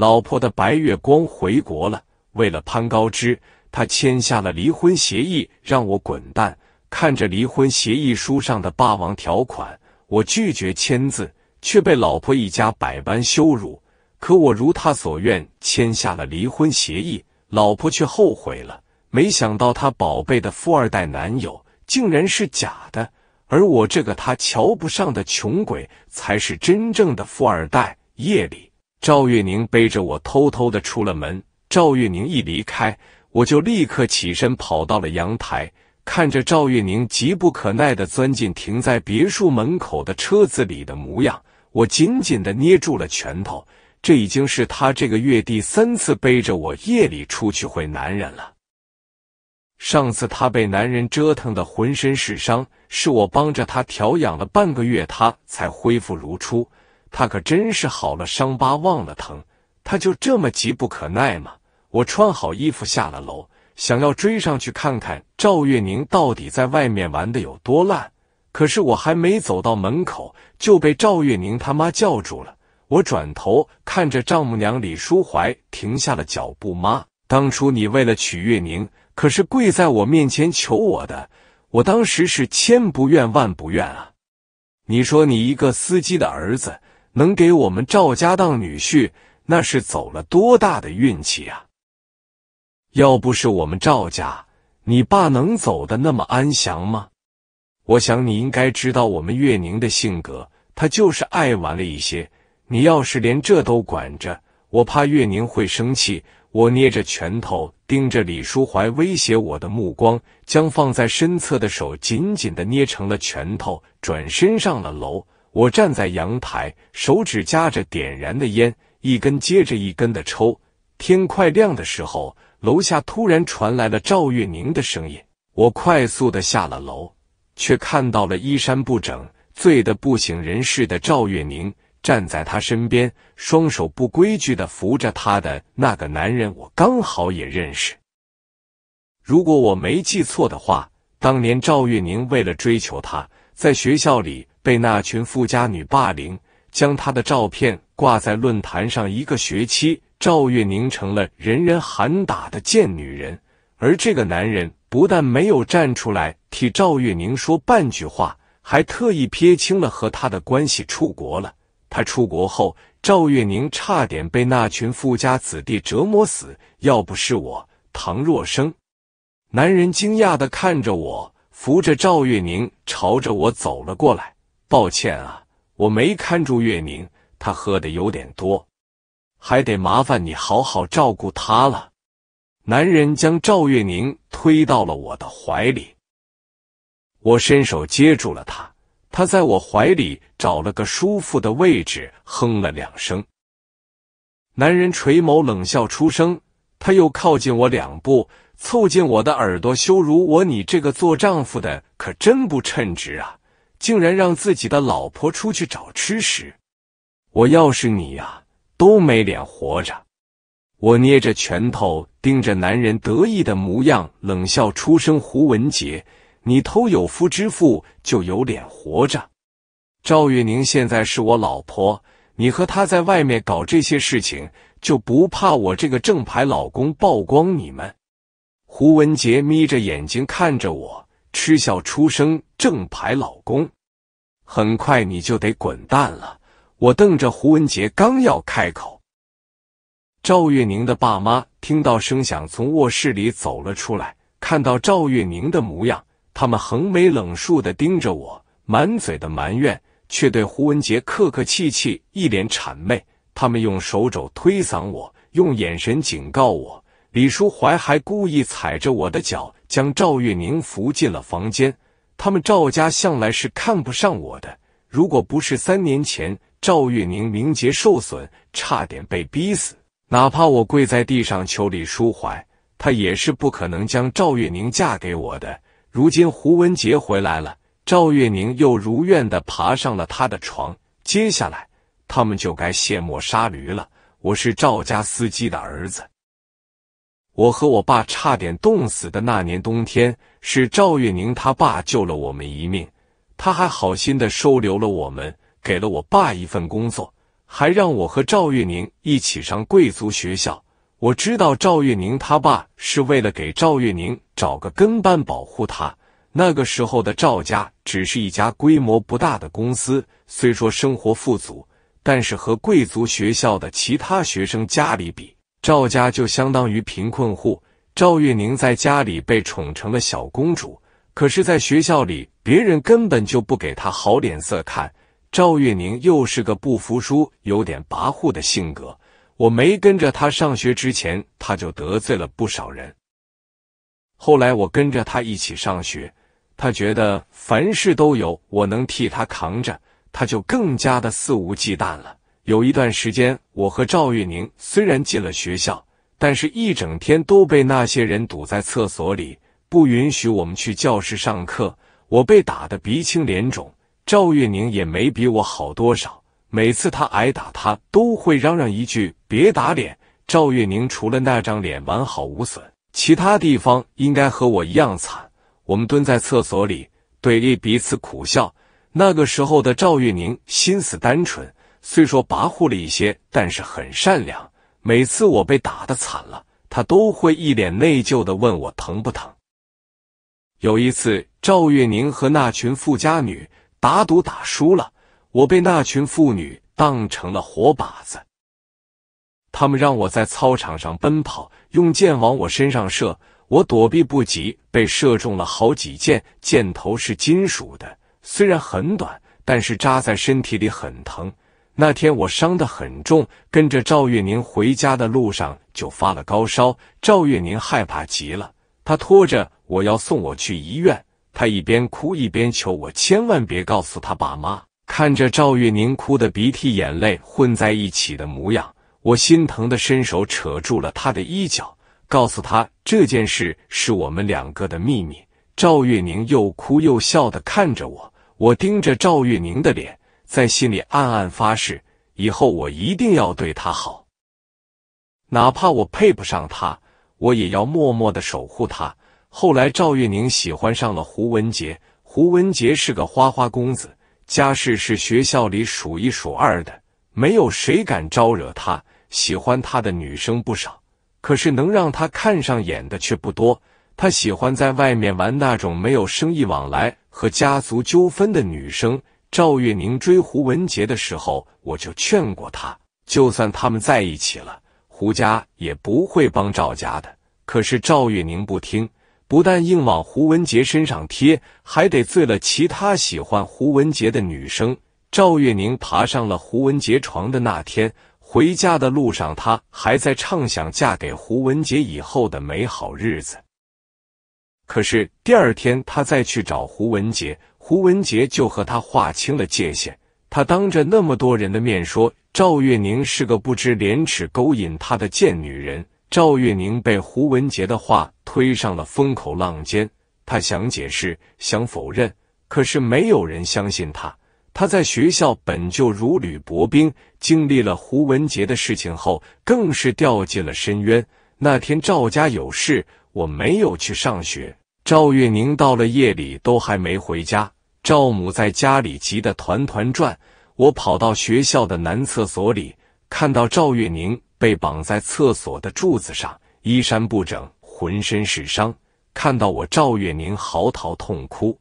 老婆的白月光回国了，为了攀高枝，他签下了离婚协议，让我滚蛋。看着离婚协议书上的霸王条款，我拒绝签字，却被老婆一家百般羞辱。可我如他所愿签下了离婚协议，老婆却后悔了。没想到他宝贝的富二代男友竟然是假的，而我这个他瞧不上的穷鬼才是真正的富二代。夜里。赵月宁背着我偷偷的出了门。赵月宁一离开，我就立刻起身跑到了阳台，看着赵月宁急不可耐的钻进停在别墅门口的车子里的模样，我紧紧的捏住了拳头。这已经是他这个月第三次背着我夜里出去会男人了。上次他被男人折腾的浑身是伤，是我帮着他调养了半个月，他才恢复如初。他可真是好了伤疤忘了疼，他就这么急不可耐吗？我穿好衣服下了楼，想要追上去看看赵月宁到底在外面玩的有多烂。可是我还没走到门口，就被赵月宁他妈叫住了。我转头看着丈母娘李淑怀，停下了脚步。妈，当初你为了娶月宁，可是跪在我面前求我的，我当时是千不愿万不愿啊。你说你一个司机的儿子。能给我们赵家当女婿，那是走了多大的运气啊！要不是我们赵家，你爸能走的那么安详吗？我想你应该知道我们月宁的性格，他就是爱玩了一些。你要是连这都管着，我怕月宁会生气。我捏着拳头，盯着李淑怀威胁我的目光，将放在身侧的手紧紧的捏成了拳头，转身上了楼。我站在阳台，手指夹着点燃的烟，一根接着一根的抽。天快亮的时候，楼下突然传来了赵月宁的声音。我快速的下了楼，却看到了衣衫不整、醉得不省人事的赵月宁，站在他身边，双手不规矩的扶着他的那个男人。我刚好也认识。如果我没记错的话，当年赵月宁为了追求他，在学校里。被那群富家女霸凌，将她的照片挂在论坛上一个学期，赵月宁成了人人喊打的贱女人。而这个男人不但没有站出来替赵月宁说半句话，还特意撇清了和他的关系，出国了。他出国后，赵月宁差点被那群富家子弟折磨死。要不是我，唐若生，男人惊讶的看着我，扶着赵月宁朝着我走了过来。抱歉啊，我没看住月宁，他喝的有点多，还得麻烦你好好照顾他了。男人将赵月宁推到了我的怀里，我伸手接住了他，他在我怀里找了个舒服的位置，哼了两声。男人垂眸冷笑出声，他又靠近我两步，凑近我的耳朵羞辱我：“你这个做丈夫的可真不称职啊。”竟然让自己的老婆出去找吃食，我要是你呀，都没脸活着。我捏着拳头，盯着男人得意的模样，冷笑出声：“胡文杰，你偷有夫之妇就有脸活着？赵月宁现在是我老婆，你和她在外面搞这些事情，就不怕我这个正牌老公曝光你们？”胡文杰眯着眼睛看着我。嗤笑出声，正牌老公，很快你就得滚蛋了！我瞪着胡文杰，刚要开口，赵月宁的爸妈听到声响，从卧室里走了出来，看到赵月宁的模样，他们横眉冷竖的盯着我，满嘴的埋怨，却对胡文杰客客气气，一脸谄媚。他们用手肘推搡我，用眼神警告我，李淑怀还故意踩着我的脚。将赵月宁扶进了房间。他们赵家向来是看不上我的。如果不是三年前赵月宁名节受损，差点被逼死，哪怕我跪在地上求李书怀，他也是不可能将赵月宁嫁给我的。如今胡文杰回来了，赵月宁又如愿的爬上了他的床。接下来他们就该卸磨杀驴了。我是赵家司机的儿子。我和我爸差点冻死的那年冬天，是赵月宁他爸救了我们一命。他还好心的收留了我们，给了我爸一份工作，还让我和赵月宁一起上贵族学校。我知道赵月宁他爸是为了给赵月宁找个跟班保护他。那个时候的赵家只是一家规模不大的公司，虽说生活富足，但是和贵族学校的其他学生家里比。赵家就相当于贫困户，赵月宁在家里被宠成了小公主，可是，在学校里，别人根本就不给她好脸色看。赵月宁又是个不服输、有点跋扈的性格。我没跟着他上学之前，他就得罪了不少人。后来我跟着他一起上学，他觉得凡事都有我能替他扛着，他就更加的肆无忌惮了。有一段时间，我和赵月宁虽然进了学校，但是一整天都被那些人堵在厕所里，不允许我们去教室上课。我被打得鼻青脸肿，赵月宁也没比我好多少。每次他挨打，他都会嚷嚷一句“别打脸”。赵月宁除了那张脸完好无损，其他地方应该和我一样惨。我们蹲在厕所里，对立彼此苦笑。那个时候的赵月宁心思单纯。虽说跋扈了一些，但是很善良。每次我被打的惨了，他都会一脸内疚的问我疼不疼。有一次，赵月宁和那群富家女打赌打输了，我被那群妇女当成了活靶子。他们让我在操场上奔跑，用箭往我身上射，我躲避不及，被射中了好几箭。箭头是金属的，虽然很短，但是扎在身体里很疼。那天我伤得很重，跟着赵月宁回家的路上就发了高烧。赵月宁害怕极了，他拖着我要送我去医院，他一边哭一边求我千万别告诉他爸妈。看着赵月宁哭的鼻涕眼泪混在一起的模样，我心疼的伸手扯住了他的衣角，告诉他这件事是我们两个的秘密。赵月宁又哭又笑的看着我，我盯着赵月宁的脸。在心里暗暗发誓，以后我一定要对她好，哪怕我配不上她，我也要默默的守护她。后来，赵月宁喜欢上了胡文杰。胡文杰是个花花公子，家世是学校里数一数二的，没有谁敢招惹他。喜欢他的女生不少，可是能让他看上眼的却不多。他喜欢在外面玩那种没有生意往来和家族纠纷的女生。赵月宁追胡文杰的时候，我就劝过他，就算他们在一起了，胡家也不会帮赵家的。可是赵月宁不听，不但硬往胡文杰身上贴，还得罪了其他喜欢胡文杰的女生。赵月宁爬上了胡文杰床的那天，回家的路上，他还在畅想嫁给胡文杰以后的美好日子。可是第二天，他再去找胡文杰。胡文杰就和他划清了界限。他当着那么多人的面说赵月宁是个不知廉耻、勾引他的贱女人。赵月宁被胡文杰的话推上了风口浪尖。他想解释，想否认，可是没有人相信他。他在学校本就如履薄冰，经历了胡文杰的事情后，更是掉进了深渊。那天赵家有事，我没有去上学。赵月宁到了夜里都还没回家。赵母在家里急得团团转，我跑到学校的男厕所里，看到赵月宁被绑在厕所的柱子上，衣衫不整，浑身是伤。看到我，赵月宁嚎啕痛哭。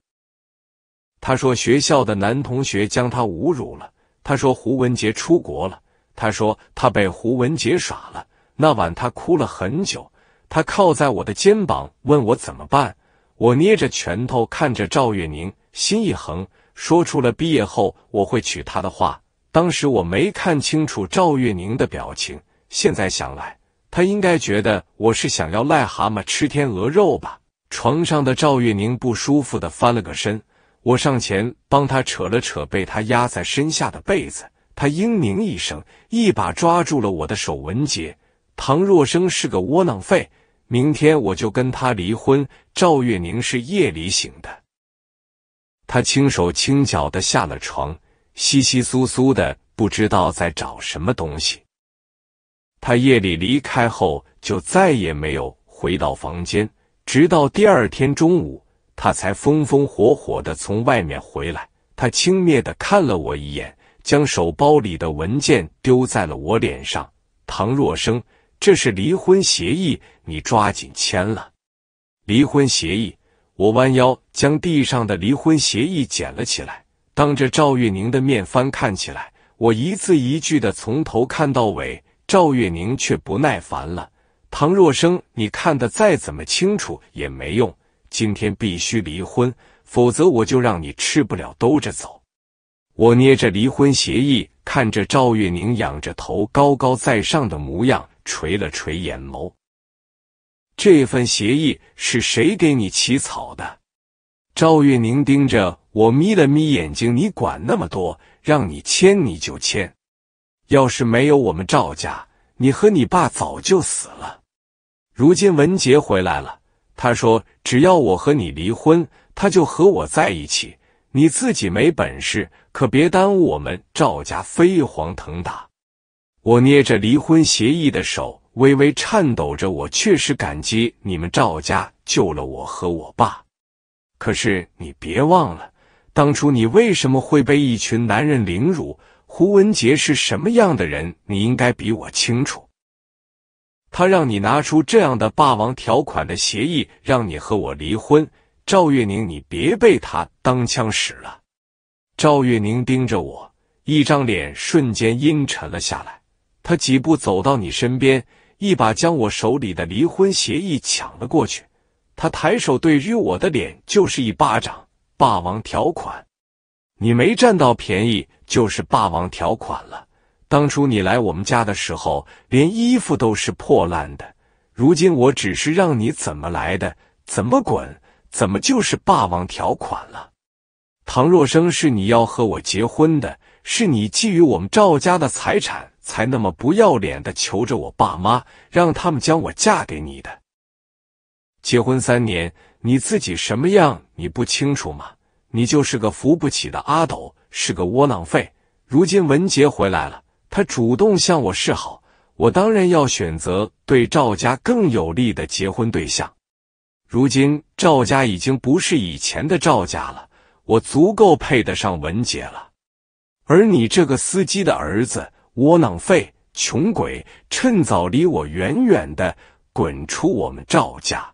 他说：“学校的男同学将他侮辱了。”他说：“胡文杰出国了。”他说：“他被胡文杰耍了。”那晚他哭了很久，他靠在我的肩膀，问我怎么办。我捏着拳头看着赵月宁。心一横，说出了毕业后我会娶她的话。当时我没看清楚赵月宁的表情，现在想来，他应该觉得我是想要癞蛤蟆吃天鹅肉吧。床上的赵月宁不舒服的翻了个身，我上前帮他扯了扯被他压在身下的被子。他嘤咛一声，一把抓住了我的手。文杰，唐若生是个窝囊废，明天我就跟他离婚。赵月宁是夜里醒的。他轻手轻脚的下了床，窸窸窣窣的，不知道在找什么东西。他夜里离开后，就再也没有回到房间，直到第二天中午，他才风风火火的从外面回来。他轻蔑的看了我一眼，将手包里的文件丢在了我脸上。唐若生，这是离婚协议，你抓紧签了。离婚协议。我弯腰将地上的离婚协议捡了起来，当着赵月宁的面翻看起来。我一字一句的从头看到尾，赵月宁却不耐烦了：“唐若生，你看得再怎么清楚也没用，今天必须离婚，否则我就让你吃不了兜着走。”我捏着离婚协议，看着赵月宁仰着头高高在上的模样，垂了垂眼眸。这份协议是谁给你起草的？赵月宁盯着我，眯了眯眼睛。你管那么多，让你签你就签。要是没有我们赵家，你和你爸早就死了。如今文杰回来了，他说只要我和你离婚，他就和我在一起。你自己没本事，可别耽误我们赵家飞黄腾达。我捏着离婚协议的手。微微颤抖着，我确实感激你们赵家救了我和我爸。可是你别忘了，当初你为什么会被一群男人凌辱？胡文杰是什么样的人？你应该比我清楚。他让你拿出这样的霸王条款的协议，让你和我离婚。赵月宁，你别被他当枪使了。赵月宁盯着我，一张脸瞬间阴沉了下来。他几步走到你身边。一把将我手里的离婚协议抢了过去，他抬手对于我的脸就是一巴掌。霸王条款，你没占到便宜就是霸王条款了。当初你来我们家的时候，连衣服都是破烂的，如今我只是让你怎么来的，怎么滚，怎么就是霸王条款了。唐若生是你要和我结婚的，是你觊觎我们赵家的财产。才那么不要脸的求着我爸妈，让他们将我嫁给你的。结婚三年，你自己什么样你不清楚吗？你就是个扶不起的阿斗，是个窝囊废。如今文杰回来了，他主动向我示好，我当然要选择对赵家更有利的结婚对象。如今赵家已经不是以前的赵家了，我足够配得上文杰了。而你这个司机的儿子。窝囊废、穷鬼，趁早离我远远的，滚出我们赵家！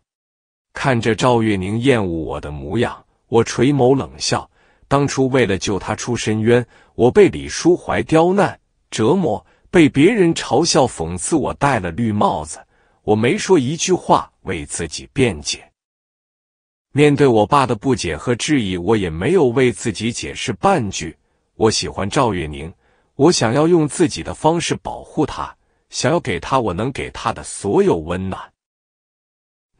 看着赵月宁厌恶我的模样，我垂眸冷笑。当初为了救他出深渊，我被李书怀刁难、折磨，被别人嘲笑、讽刺，我戴了绿帽子，我没说一句话为自己辩解。面对我爸的不解和质疑，我也没有为自己解释半句。我喜欢赵月宁。我想要用自己的方式保护他，想要给他我能给他的所有温暖，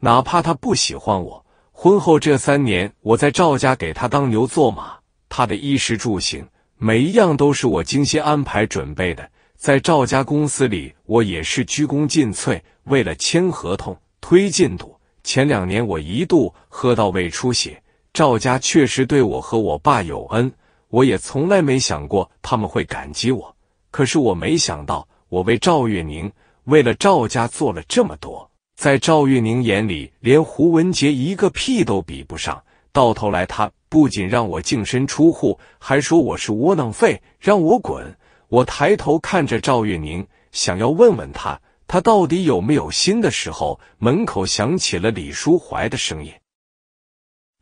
哪怕他不喜欢我。婚后这三年，我在赵家给他当牛做马，他的衣食住行每一样都是我精心安排准备的。在赵家公司里，我也是鞠躬尽瘁，为了签合同、推进度。前两年我一度喝到胃出血，赵家确实对我和我爸有恩。我也从来没想过他们会感激我，可是我没想到，我为赵月宁、为了赵家做了这么多，在赵月宁眼里，连胡文杰一个屁都比不上。到头来，他不仅让我净身出户，还说我是窝囊废，让我滚。我抬头看着赵月宁，想要问问他，他到底有没有心的时候，门口响起了李淑怀的声音：“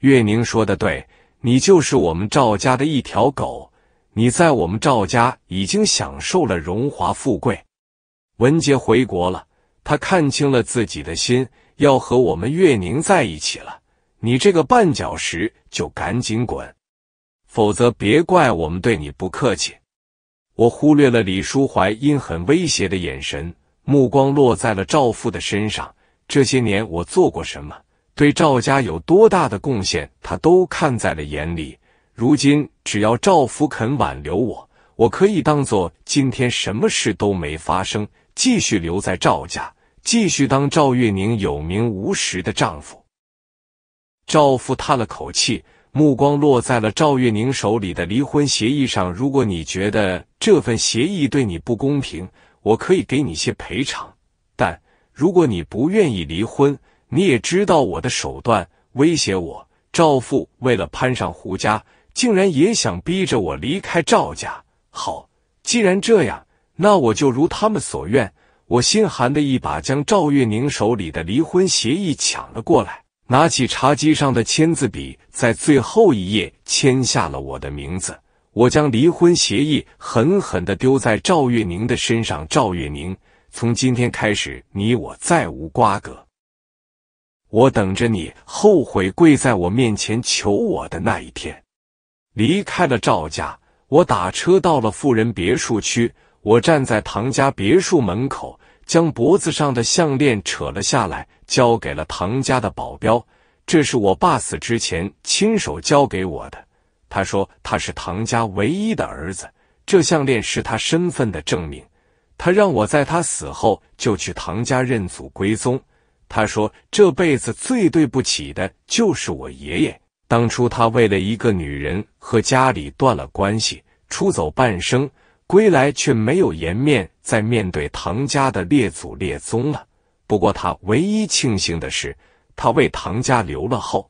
月宁说的对。”你就是我们赵家的一条狗，你在我们赵家已经享受了荣华富贵。文杰回国了，他看清了自己的心，要和我们月宁在一起了。你这个绊脚石，就赶紧滚，否则别怪我们对你不客气。我忽略了李淑怀阴狠威胁的眼神，目光落在了赵父的身上。这些年我做过什么？对赵家有多大的贡献，他都看在了眼里。如今只要赵福肯挽留我，我可以当做今天什么事都没发生，继续留在赵家，继续当赵月宁有名无实的丈夫。赵父叹了口气，目光落在了赵月宁手里的离婚协议上。如果你觉得这份协议对你不公平，我可以给你些赔偿；但如果你不愿意离婚，你也知道我的手段，威胁我。赵父为了攀上胡家，竟然也想逼着我离开赵家。好，既然这样，那我就如他们所愿。我心寒的一把将赵月宁手里的离婚协议抢了过来，拿起茶几上的签字笔，在最后一页签下了我的名字。我将离婚协议狠狠的丢在赵月宁的身上。赵月宁，从今天开始，你我再无瓜葛。我等着你后悔跪在我面前求我的那一天。离开了赵家，我打车到了富人别墅区。我站在唐家别墅门口，将脖子上的项链扯了下来，交给了唐家的保镖。这是我爸死之前亲手交给我的。他说他是唐家唯一的儿子，这项链是他身份的证明。他让我在他死后就去唐家认祖归宗。他说：“这辈子最对不起的就是我爷爷，当初他为了一个女人和家里断了关系，出走半生，归来却没有颜面再面对唐家的列祖列宗了。不过他唯一庆幸的是，他为唐家留了后，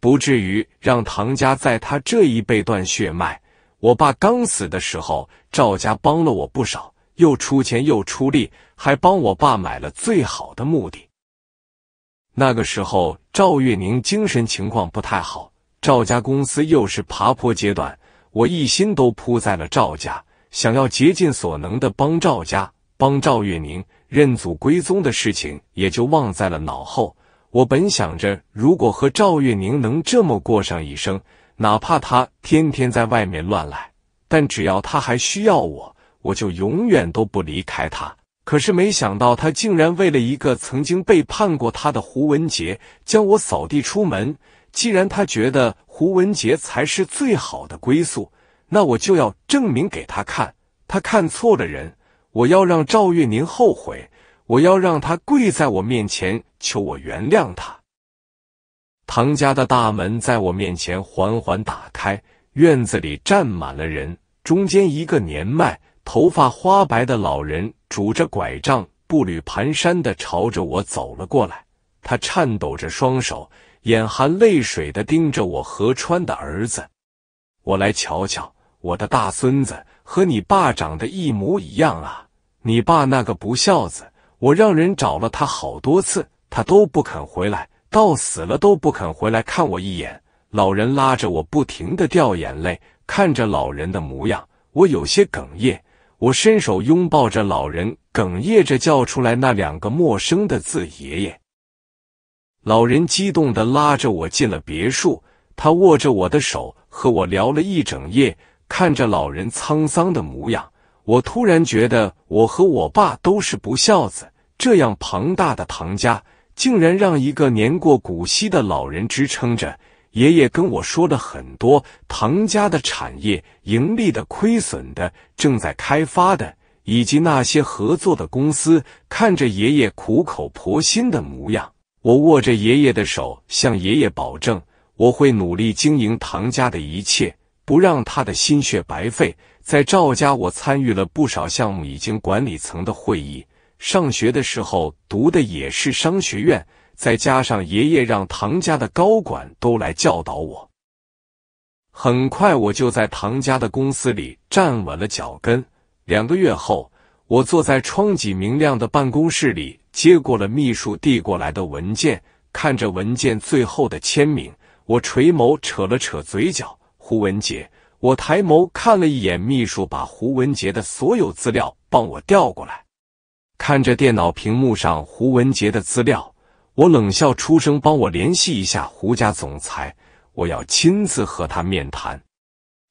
不至于让唐家在他这一辈断血脉。我爸刚死的时候，赵家帮了我不少。”又出钱又出力，还帮我爸买了最好的墓地。那个时候，赵月宁精神情况不太好，赵家公司又是爬坡阶段，我一心都扑在了赵家，想要竭尽所能的帮赵家，帮赵月宁认祖归宗的事情也就忘在了脑后。我本想着，如果和赵月宁能这么过上一生，哪怕他天天在外面乱来，但只要他还需要我。我就永远都不离开他。可是没想到，他竟然为了一个曾经背叛过他的胡文杰，将我扫地出门。既然他觉得胡文杰才是最好的归宿，那我就要证明给他看，他看错了人。我要让赵月宁后悔，我要让他跪在我面前求我原谅他。唐家的大门在我面前缓缓打开，院子里站满了人，中间一个年迈。头发花白的老人拄着拐杖，步履蹒跚的朝着我走了过来。他颤抖着双手，眼含泪水的盯着我何川的儿子。我来瞧瞧我的大孙子，和你爸长得一模一样啊！你爸那个不孝子，我让人找了他好多次，他都不肯回来，到死了都不肯回来看我一眼。老人拉着我不停的掉眼泪，看着老人的模样，我有些哽咽。我伸手拥抱着老人，哽咽着叫出来那两个陌生的字：“爷爷。”老人激动地拉着我进了别墅，他握着我的手，和我聊了一整夜。看着老人沧桑的模样，我突然觉得我和我爸都是不孝子。这样庞大的唐家，竟然让一个年过古稀的老人支撑着。爷爷跟我说了很多唐家的产业、盈利的、亏损的、正在开发的，以及那些合作的公司。看着爷爷苦口婆心的模样，我握着爷爷的手，向爷爷保证，我会努力经营唐家的一切，不让他的心血白费。在赵家，我参与了不少项目，已经管理层的会议。上学的时候读的也是商学院。再加上爷爷让唐家的高管都来教导我，很快我就在唐家的公司里站稳了脚跟。两个月后，我坐在窗几明亮的办公室里，接过了秘书递过来的文件，看着文件最后的签名，我垂眸扯了扯嘴角。胡文杰，我抬眸看了一眼秘书，把胡文杰的所有资料帮我调过来。看着电脑屏幕上胡文杰的资料。我冷笑出声：“帮我联系一下胡家总裁，我要亲自和他面谈。”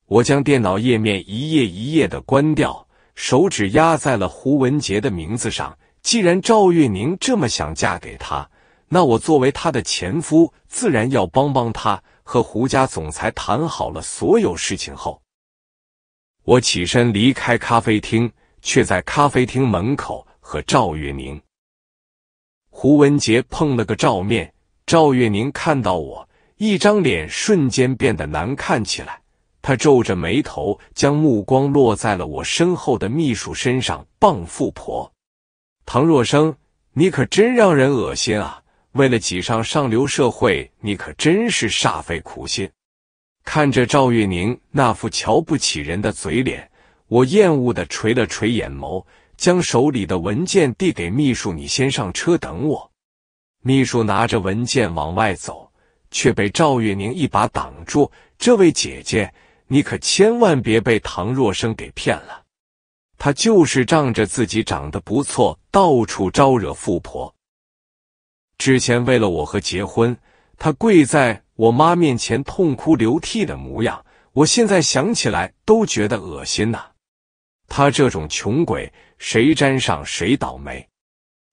我将电脑页面一页一页的关掉，手指压在了胡文杰的名字上。既然赵月宁这么想嫁给他，那我作为他的前夫，自然要帮帮他。和胡家总裁谈好了所有事情后，我起身离开咖啡厅，却在咖啡厅门口和赵月宁。胡文杰碰了个照面，赵月宁看到我，一张脸瞬间变得难看起来。他皱着眉头，将目光落在了我身后的秘书身上。傍富婆，唐若生，你可真让人恶心啊！为了挤上上流社会，你可真是煞费苦心。看着赵月宁那副瞧不起人的嘴脸，我厌恶的垂了垂眼眸。将手里的文件递给秘书，你先上车等我。秘书拿着文件往外走，却被赵月宁一把挡住。这位姐姐，你可千万别被唐若生给骗了。他就是仗着自己长得不错，到处招惹富婆。之前为了我和结婚，他跪在我妈面前痛哭流涕的模样，我现在想起来都觉得恶心呢。他这种穷鬼，谁沾上谁倒霉。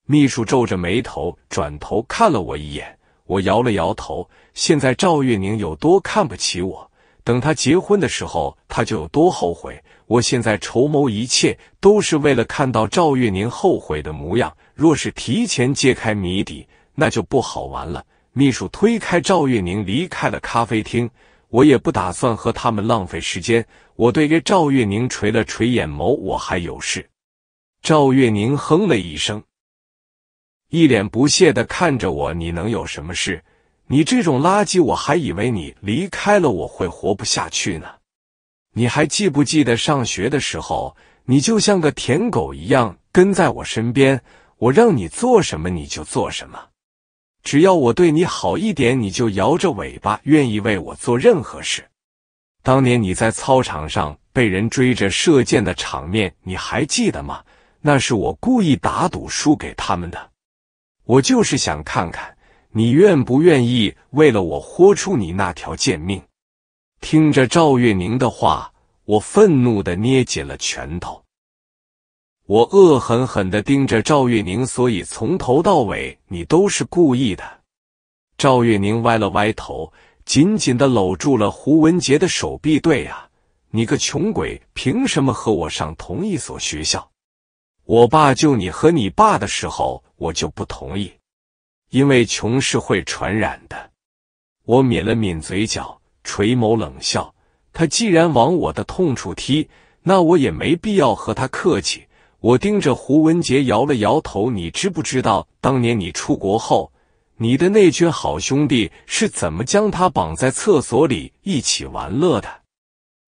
秘书皱着眉头，转头看了我一眼，我摇了摇头。现在赵月宁有多看不起我，等他结婚的时候，他就有多后悔。我现在筹谋一切，都是为了看到赵月宁后悔的模样。若是提前揭开谜底，那就不好玩了。秘书推开赵月宁，离开了咖啡厅。我也不打算和他们浪费时间。我对着赵月宁垂了垂眼眸，我还有事。赵月宁哼了一声，一脸不屑的看着我：“你能有什么事？你这种垃圾，我还以为你离开了我会活不下去呢。你还记不记得上学的时候，你就像个舔狗一样跟在我身边，我让你做什么你就做什么。”只要我对你好一点，你就摇着尾巴，愿意为我做任何事。当年你在操场上被人追着射箭的场面，你还记得吗？那是我故意打赌输给他们的，我就是想看看你愿不愿意为了我豁出你那条贱命。听着赵月宁的话，我愤怒的捏紧了拳头。我恶狠狠的盯着赵月宁，所以从头到尾你都是故意的。赵月宁歪了歪头，紧紧的搂住了胡文杰的手臂。对呀，你个穷鬼，凭什么和我上同一所学校？我爸救你和你爸的时候，我就不同意，因为穷是会传染的。我抿了抿嘴角，垂眸冷笑。他既然往我的痛处踢，那我也没必要和他客气。我盯着胡文杰摇了摇头。你知不知道，当年你出国后，你的那群好兄弟是怎么将他绑在厕所里一起玩乐的？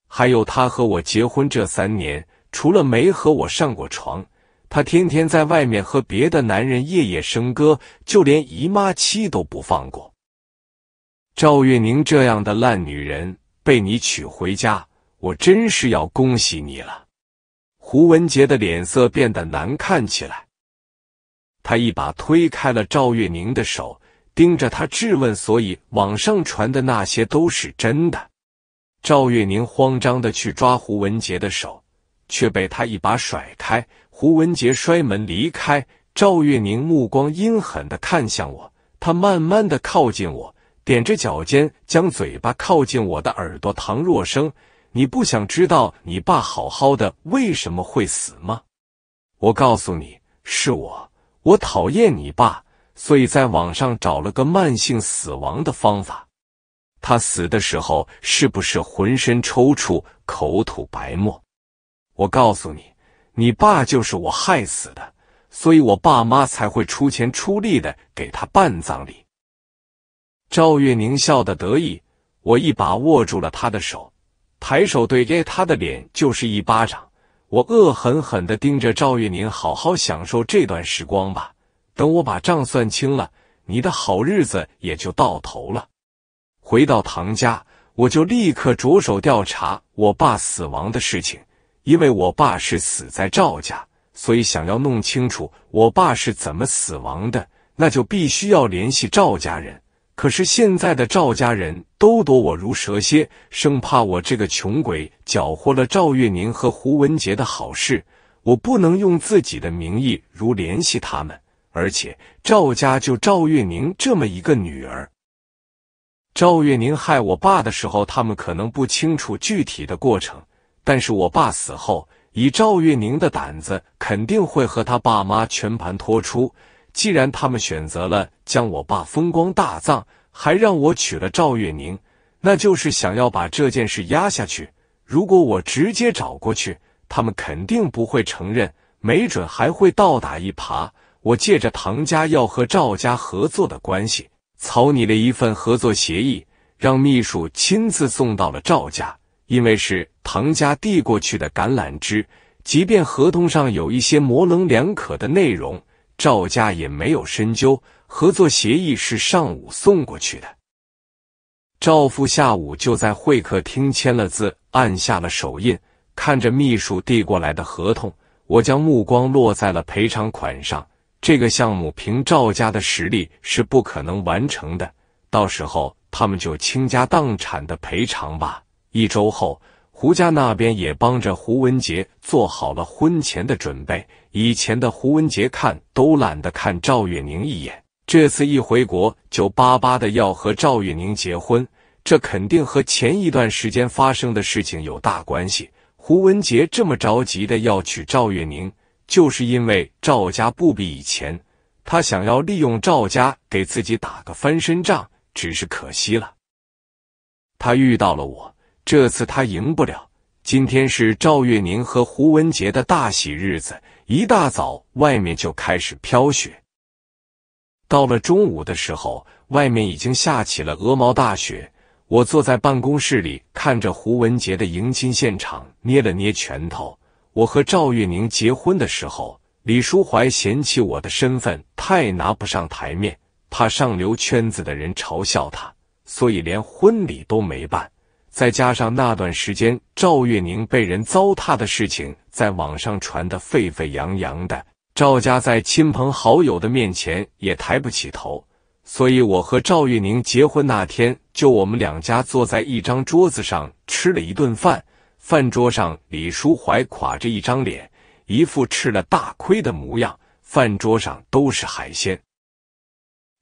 还有，他和我结婚这三年，除了没和我上过床，他天天在外面和别的男人夜夜笙歌，就连姨妈期都不放过。赵月宁这样的烂女人被你娶回家，我真是要恭喜你了。胡文杰的脸色变得难看起来，他一把推开了赵月宁的手，盯着他质问：“所以网上传的那些都是真的？”赵月宁慌张的去抓胡文杰的手，却被他一把甩开。胡文杰摔门离开，赵月宁目光阴狠的看向我，他慢慢的靠近我，踮着脚尖，将嘴巴靠近我的耳朵，唐若生。你不想知道你爸好好的为什么会死吗？我告诉你，是我，我讨厌你爸，所以在网上找了个慢性死亡的方法。他死的时候是不是浑身抽搐、口吐白沫？我告诉你，你爸就是我害死的，所以我爸妈才会出钱出力的给他办葬礼。赵月宁笑得得意，我一把握住了他的手。抬手对着他的脸就是一巴掌，我恶狠狠的盯着赵月宁，好好享受这段时光吧。等我把账算清了，你的好日子也就到头了。回到唐家，我就立刻着手调查我爸死亡的事情，因为我爸是死在赵家，所以想要弄清楚我爸是怎么死亡的，那就必须要联系赵家人。可是现在的赵家人都躲我如蛇蝎，生怕我这个穷鬼搅和了赵月宁和胡文杰的好事。我不能用自己的名义如联系他们，而且赵家就赵月宁这么一个女儿。赵月宁害我爸的时候，他们可能不清楚具体的过程，但是我爸死后，以赵月宁的胆子，肯定会和他爸妈全盘托出。既然他们选择了将我爸风光大葬，还让我娶了赵月宁，那就是想要把这件事压下去。如果我直接找过去，他们肯定不会承认，没准还会倒打一耙。我借着唐家要和赵家合作的关系，草拟了一份合作协议，让秘书亲自送到了赵家。因为是唐家递过去的橄榄枝，即便合同上有一些模棱两可的内容。赵家也没有深究，合作协议是上午送过去的。赵父下午就在会客厅签了字，按下了手印。看着秘书递过来的合同，我将目光落在了赔偿款上。这个项目凭赵家的实力是不可能完成的，到时候他们就倾家荡产的赔偿吧。一周后。胡家那边也帮着胡文杰做好了婚前的准备。以前的胡文杰看都懒得看赵月宁一眼，这次一回国就巴巴的要和赵月宁结婚。这肯定和前一段时间发生的事情有大关系。胡文杰这么着急的要娶赵月宁，就是因为赵家不比以前，他想要利用赵家给自己打个翻身仗。只是可惜了，他遇到了我。这次他赢不了。今天是赵月宁和胡文杰的大喜日子，一大早外面就开始飘雪。到了中午的时候，外面已经下起了鹅毛大雪。我坐在办公室里，看着胡文杰的迎亲现场，捏了捏拳头。我和赵月宁结婚的时候，李淑怀嫌弃我的身份太拿不上台面，怕上流圈子的人嘲笑他，所以连婚礼都没办。再加上那段时间赵月宁被人糟蹋的事情在网上传得沸沸扬扬的，赵家在亲朋好友的面前也抬不起头，所以我和赵月宁结婚那天，就我们两家坐在一张桌子上吃了一顿饭。饭桌上，李淑怀垮着一张脸，一副吃了大亏的模样。饭桌上都是海鲜，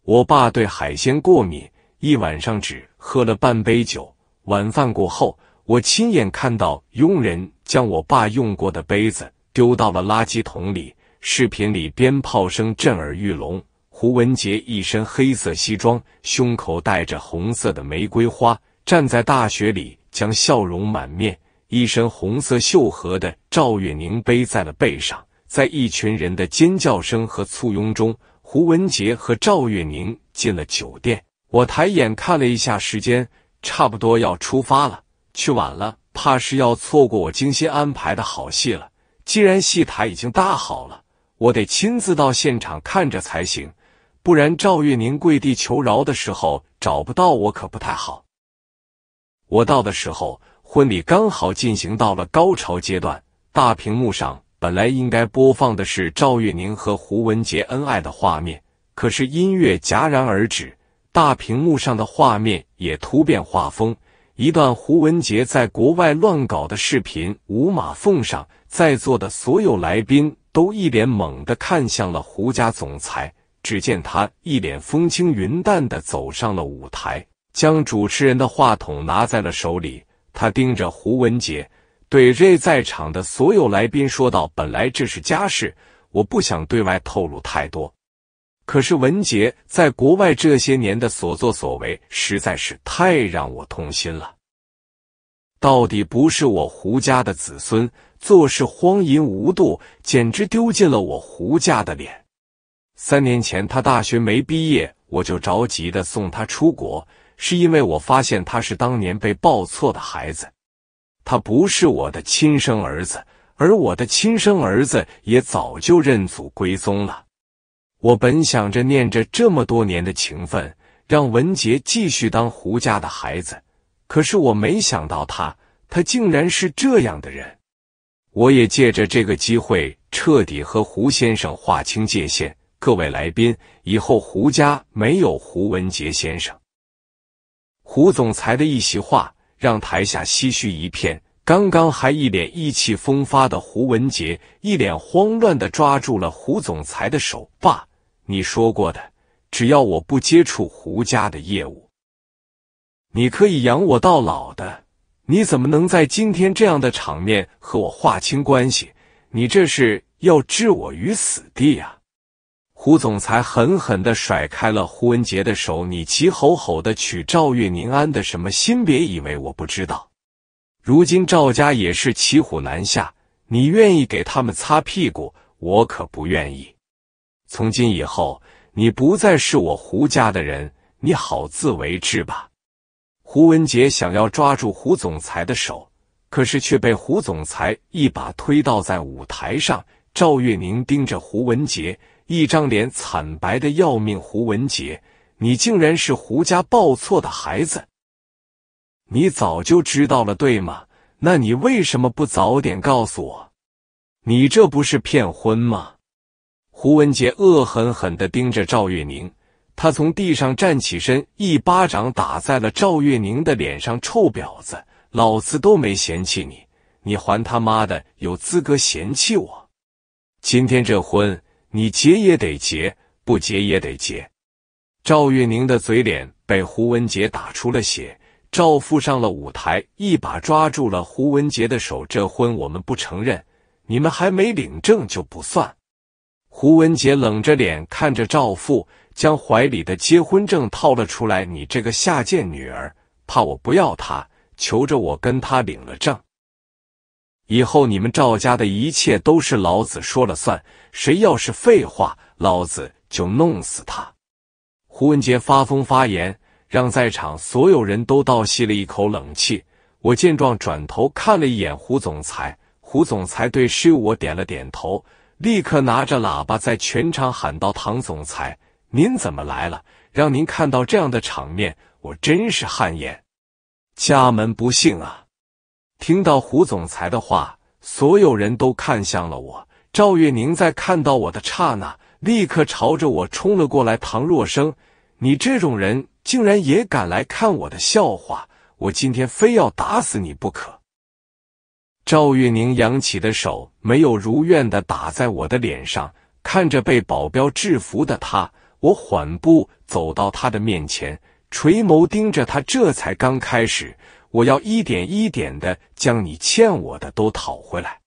我爸对海鲜过敏，一晚上只喝了半杯酒。晚饭过后，我亲眼看到佣人将我爸用过的杯子丢到了垃圾桶里。视频里鞭炮声震耳欲聋。胡文杰一身黑色西装，胸口戴着红色的玫瑰花，站在大雪里，将笑容满面、一身红色绣荷的赵月宁背在了背上。在一群人的尖叫声和簇拥中，胡文杰和赵月宁进了酒店。我抬眼看了一下时间。差不多要出发了，去晚了怕是要错过我精心安排的好戏了。既然戏台已经搭好了，我得亲自到现场看着才行，不然赵月宁跪地求饶的时候找不到我可不太好。我到的时候，婚礼刚好进行到了高潮阶段，大屏幕上本来应该播放的是赵月宁和胡文杰恩爱的画面，可是音乐戛然而止。大屏幕上的画面也突变画风，一段胡文杰在国外乱搞的视频无码奉上，在座的所有来宾都一脸懵的看向了胡家总裁。只见他一脸风轻云淡的走上了舞台，将主持人的话筒拿在了手里，他盯着胡文杰，对这在场的所有来宾说道：“本来这是家事，我不想对外透露太多。”可是文杰在国外这些年的所作所为实在是太让我痛心了。到底不是我胡家的子孙，做事荒淫无度，简直丢尽了我胡家的脸。三年前他大学没毕业，我就着急的送他出国，是因为我发现他是当年被抱错的孩子，他不是我的亲生儿子，而我的亲生儿子也早就认祖归宗了。我本想着念着这么多年的情分，让文杰继续当胡家的孩子，可是我没想到他，他竟然是这样的人。我也借着这个机会，彻底和胡先生划清界限。各位来宾，以后胡家没有胡文杰先生。胡总裁的一席话，让台下唏嘘一片。刚刚还一脸意气风发的胡文杰，一脸慌乱地抓住了胡总裁的手，爸。你说过的，只要我不接触胡家的业务，你可以养我到老的。你怎么能在今天这样的场面和我划清关系？你这是要置我于死地呀！胡总裁狠狠的甩开了胡文杰的手，你急吼吼的娶赵月宁安的什么心？别以为我不知道。如今赵家也是骑虎难下，你愿意给他们擦屁股，我可不愿意。从今以后，你不再是我胡家的人，你好自为之吧。胡文杰想要抓住胡总裁的手，可是却被胡总裁一把推倒在舞台上。赵月宁盯着胡文杰，一张脸惨白的要命。胡文杰，你竟然是胡家报错的孩子，你早就知道了对吗？那你为什么不早点告诉我？你这不是骗婚吗？胡文杰恶狠狠的盯着赵月宁，他从地上站起身，一巴掌打在了赵月宁的脸上：“臭婊子，老子都没嫌弃你，你还他妈的有资格嫌弃我？今天这婚，你结也得结，不结也得结。”赵月宁的嘴脸被胡文杰打出了血。赵父上了舞台，一把抓住了胡文杰的手：“这婚我们不承认，你们还没领证就不算。”胡文杰冷着脸看着赵父，将怀里的结婚证掏了出来：“你这个下贱女儿，怕我不要她，求着我跟她领了证。以后你们赵家的一切都是老子说了算，谁要是废话，老子就弄死他！”胡文杰发疯发言，让在场所有人都倒吸了一口冷气。我见状，转头看了一眼胡总裁，胡总裁对是我点了点头。立刻拿着喇叭在全场喊道：“唐总裁，您怎么来了？让您看到这样的场面，我真是汗颜，家门不幸啊！”听到胡总裁的话，所有人都看向了我。赵月宁在看到我的刹那，立刻朝着我冲了过来：“唐若生，你这种人竟然也敢来看我的笑话，我今天非要打死你不可！”赵月宁扬起的手没有如愿的打在我的脸上，看着被保镖制服的他，我缓步走到他的面前，垂眸盯着他。这才刚开始，我要一点一点的将你欠我的都讨回来。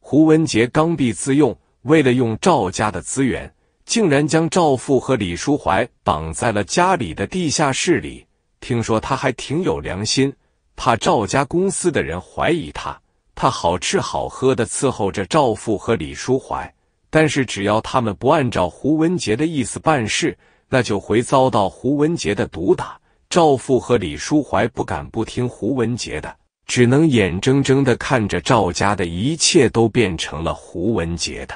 胡文杰刚愎自用，为了用赵家的资源，竟然将赵父和李淑怀绑在了家里的地下室里。听说他还挺有良心，怕赵家公司的人怀疑他。他好吃好喝的伺候着赵父和李书怀，但是只要他们不按照胡文杰的意思办事，那就会遭到胡文杰的毒打。赵父和李书怀不敢不听胡文杰的，只能眼睁睁的看着赵家的一切都变成了胡文杰的。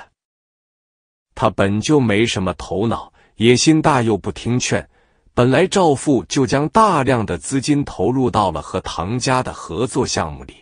他本就没什么头脑，野心大又不听劝。本来赵父就将大量的资金投入到了和唐家的合作项目里。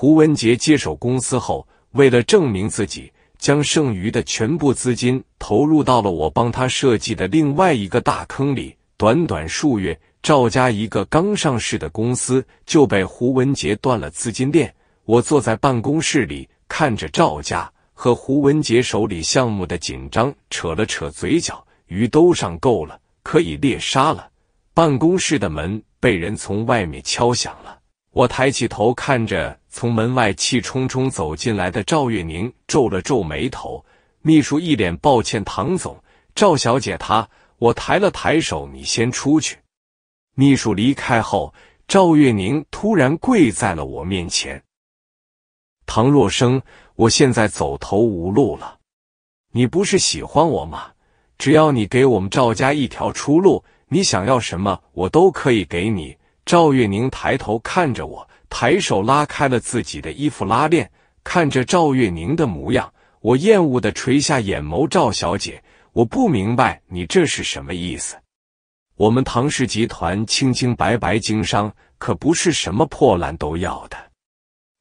胡文杰接手公司后，为了证明自己，将剩余的全部资金投入到了我帮他设计的另外一个大坑里。短短数月，赵家一个刚上市的公司就被胡文杰断了资金链。我坐在办公室里，看着赵家和胡文杰手里项目的紧张，扯了扯嘴角，鱼都上够了，可以猎杀了。办公室的门被人从外面敲响了，我抬起头看着。从门外气冲冲走进来的赵月宁皱了皱眉头，秘书一脸抱歉：“唐总，赵小姐，她……”我抬了抬手：“你先出去。”秘书离开后，赵月宁突然跪在了我面前：“唐若生，我现在走投无路了，你不是喜欢我吗？只要你给我们赵家一条出路，你想要什么我都可以给你。”赵月宁抬头看着我。抬手拉开了自己的衣服拉链，看着赵月宁的模样，我厌恶的垂下眼眸。赵小姐，我不明白你这是什么意思。我们唐氏集团清清白白经商，可不是什么破烂都要的。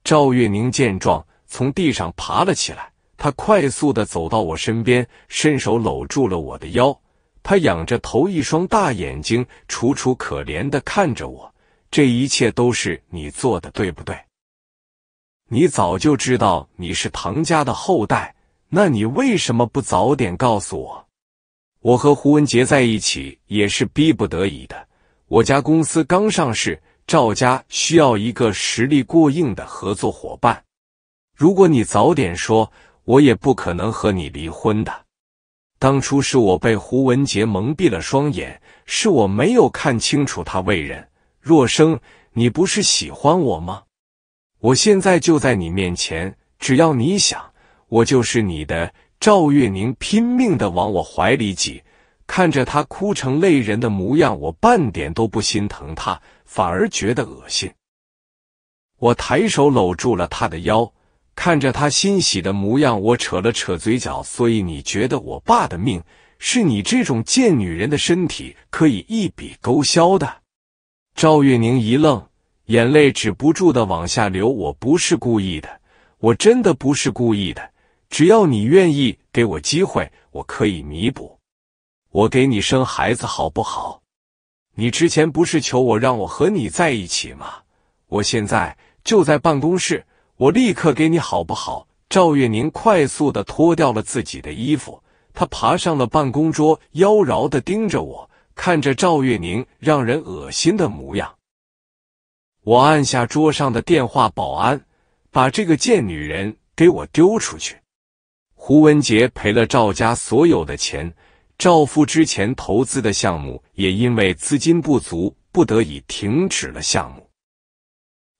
赵月宁见状，从地上爬了起来。他快速的走到我身边，伸手搂住了我的腰。他仰着头，一双大眼睛楚楚可怜的看着我。这一切都是你做的，对不对？你早就知道你是唐家的后代，那你为什么不早点告诉我？我和胡文杰在一起也是逼不得已的。我家公司刚上市，赵家需要一个实力过硬的合作伙伴。如果你早点说，我也不可能和你离婚的。当初是我被胡文杰蒙蔽了双眼，是我没有看清楚他为人。若生，你不是喜欢我吗？我现在就在你面前，只要你想，我就是你的。赵月宁拼命的往我怀里挤，看着她哭成泪人的模样，我半点都不心疼她，反而觉得恶心。我抬手搂住了她的腰，看着她欣喜的模样，我扯了扯嘴角。所以你觉得我爸的命是你这种贱女人的身体可以一笔勾销的？赵月宁一愣，眼泪止不住的往下流。我不是故意的，我真的不是故意的。只要你愿意给我机会，我可以弥补。我给你生孩子好不好？你之前不是求我让我和你在一起吗？我现在就在办公室，我立刻给你，好不好？赵月宁快速的脱掉了自己的衣服，他爬上了办公桌，妖娆的盯着我。看着赵月宁让人恶心的模样，我按下桌上的电话，保安把这个贱女人给我丢出去。胡文杰赔了赵家所有的钱，赵父之前投资的项目也因为资金不足不得已停止了项目。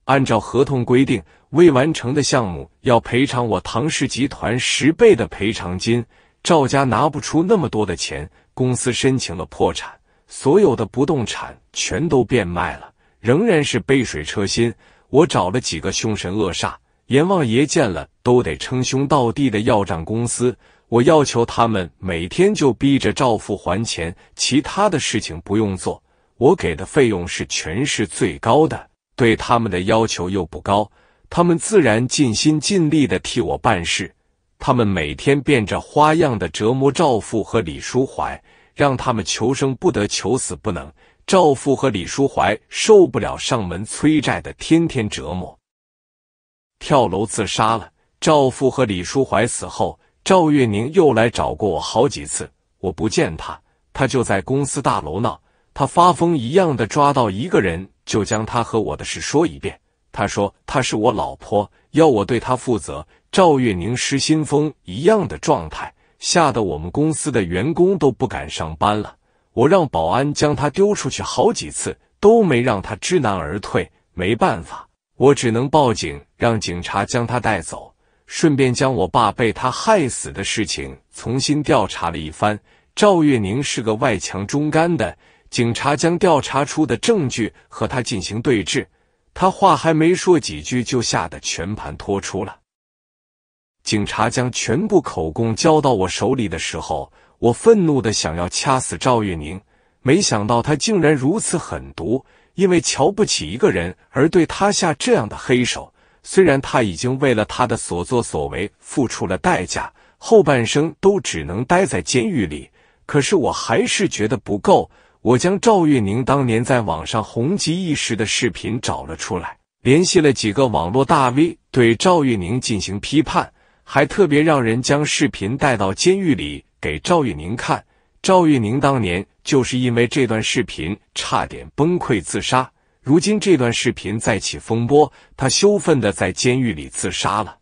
按照合同规定，未完成的项目要赔偿我唐氏集团十倍的赔偿金。赵家拿不出那么多的钱，公司申请了破产。所有的不动产全都变卖了，仍然是杯水车薪。我找了几个凶神恶煞、阎王爷见了都得称兄道弟的要账公司，我要求他们每天就逼着赵父还钱，其他的事情不用做。我给的费用是全市最高的，对他们的要求又不高，他们自然尽心尽力的替我办事。他们每天变着花样的折磨赵父和李淑怀。让他们求生不得，求死不能。赵父和李淑怀受不了上门催债的天天折磨，跳楼自杀了。赵父和李淑怀死后，赵月宁又来找过我好几次，我不见他，他就在公司大楼闹，他发疯一样的抓到一个人，就将他和我的事说一遍。他说他是我老婆，要我对他负责。赵月宁失心疯一样的状态。吓得我们公司的员工都不敢上班了。我让保安将他丢出去，好几次都没让他知难而退。没办法，我只能报警，让警察将他带走，顺便将我爸被他害死的事情重新调查了一番。赵月宁是个外强中干的，警察将调查出的证据和他进行对峙，他话还没说几句，就吓得全盘托出了。警察将全部口供交到我手里的时候，我愤怒的想要掐死赵月宁，没想到他竟然如此狠毒，因为瞧不起一个人而对他下这样的黑手。虽然他已经为了他的所作所为付出了代价，后半生都只能待在监狱里，可是我还是觉得不够。我将赵月宁当年在网上红极一时的视频找了出来，联系了几个网络大 V 对赵月宁进行批判。还特别让人将视频带到监狱里给赵月宁看。赵月宁当年就是因为这段视频差点崩溃自杀。如今这段视频再起风波，他羞愤的在监狱里自杀了。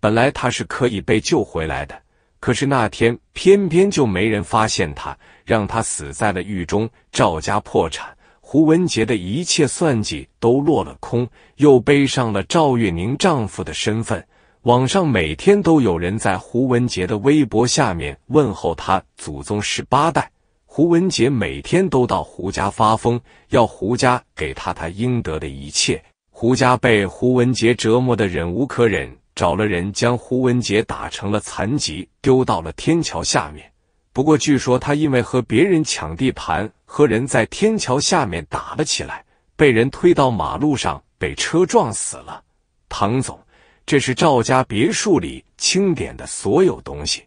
本来他是可以被救回来的，可是那天偏偏就没人发现他，让他死在了狱中。赵家破产，胡文杰的一切算计都落了空，又背上了赵月宁丈夫的身份。网上每天都有人在胡文杰的微博下面问候他祖宗十八代。胡文杰每天都到胡家发疯，要胡家给他他应得的一切。胡家被胡文杰折磨的忍无可忍，找了人将胡文杰打成了残疾，丢到了天桥下面。不过据说他因为和别人抢地盘，和人在天桥下面打了起来，被人推到马路上，被车撞死了。唐总。这是赵家别墅里清点的所有东西。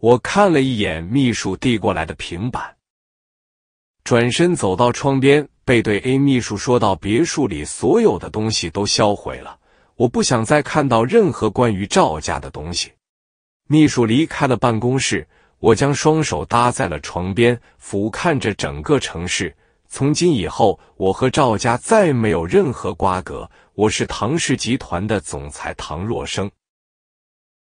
我看了一眼秘书递过来的平板，转身走到窗边，背对 A 秘书说道：“别墅里所有的东西都销毁了，我不想再看到任何关于赵家的东西。”秘书离开了办公室，我将双手搭在了床边，俯瞰着整个城市。从今以后，我和赵家再没有任何瓜葛。我是唐氏集团的总裁唐若生。